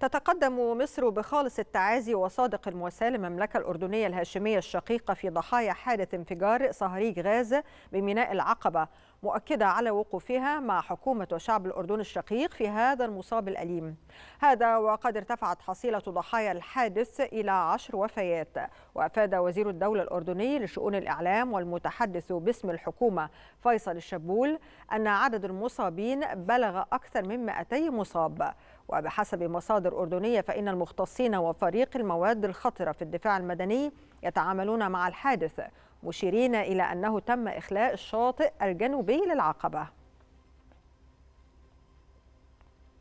تتقدم مصر بخالص التعازي وصادق المواساة للمملكة الأردنية الهاشمية الشقيقة في ضحايا حادث انفجار صهريج غاز بميناء العقبة مؤكدة على وقوفها مع حكومة وشعب الأردن الشقيق في هذا المصاب الأليم هذا وقد ارتفعت حصيلة ضحايا الحادث إلى عشر وفيات وأفاد وزير الدولة الأردني لشؤون الإعلام والمتحدث باسم الحكومة فيصل الشبول أن عدد المصابين بلغ أكثر من 200 مصاب وبحسب مصادر أردنية فإن المختصين وفريق المواد الخطرة في الدفاع المدني يتعاملون مع الحادث مشيرين إلى أنه تم إخلاء الشاطئ الجنوبي للعقبة